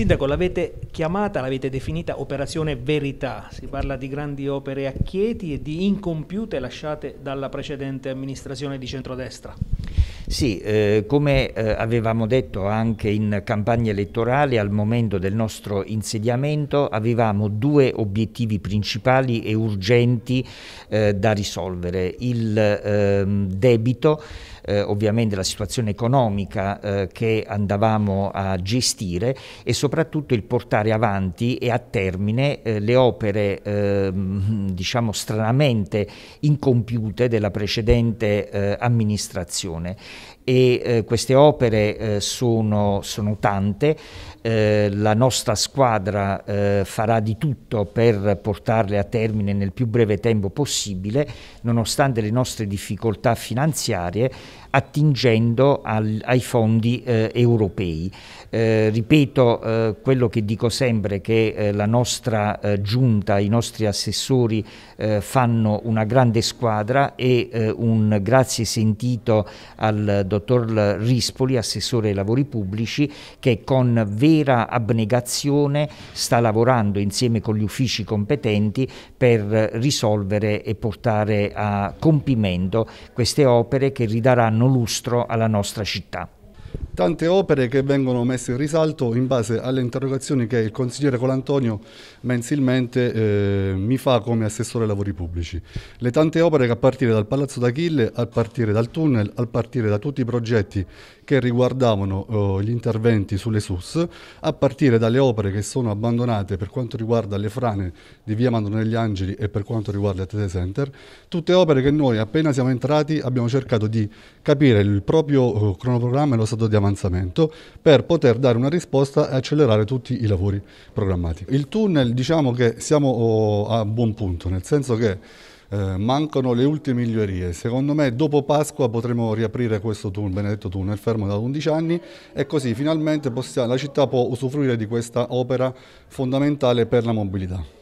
Sindaco, l'avete chiamata, l'avete definita operazione verità, si parla di grandi opere a Chieti e di incompiute lasciate dalla precedente amministrazione di centrodestra. Sì, eh, come eh, avevamo detto anche in campagna elettorale, al momento del nostro insediamento avevamo due obiettivi principali e urgenti eh, da risolvere, il ehm, debito eh, ovviamente la situazione economica eh, che andavamo a gestire e soprattutto il portare avanti e a termine eh, le opere ehm, diciamo stranamente incompiute della precedente eh, amministrazione e eh, queste opere eh, sono, sono, tante, eh, la nostra squadra eh, farà di tutto per portarle a termine nel più breve tempo possibile, nonostante le nostre difficoltà finanziarie attingendo al, ai fondi eh, europei. Eh, ripeto eh, quello che dico sempre che eh, la nostra eh, giunta, i nostri assessori eh, fanno una grande squadra e un grazie sentito al dottor Rispoli, assessore ai lavori pubblici, che con vera abnegazione sta lavorando insieme con gli uffici competenti per risolvere e portare a compimento queste opere che ridarà daranno lustro alla nostra città tante opere che vengono messe in risalto in base alle interrogazioni che il consigliere Colantonio mensilmente eh, mi fa come assessore ai lavori pubblici. Le tante opere che a partire dal Palazzo d'Achille, a partire dal tunnel, a partire da tutti i progetti che riguardavano eh, gli interventi sulle SUS, a partire dalle opere che sono abbandonate per quanto riguarda le frane di via Mandone degli Angeli e per quanto riguarda il Tete Center, tutte opere che noi appena siamo entrati abbiamo cercato di capire il proprio eh, cronoprogramma e lo stato di avanzamento per poter dare una risposta e accelerare tutti i lavori programmati. Il tunnel diciamo che siamo oh, a buon punto, nel senso che eh, mancano le ultime migliorie. Secondo me dopo Pasqua potremo riaprire questo tunnel, benedetto tunnel fermo da 11 anni e così finalmente possiamo, la città può usufruire di questa opera fondamentale per la mobilità.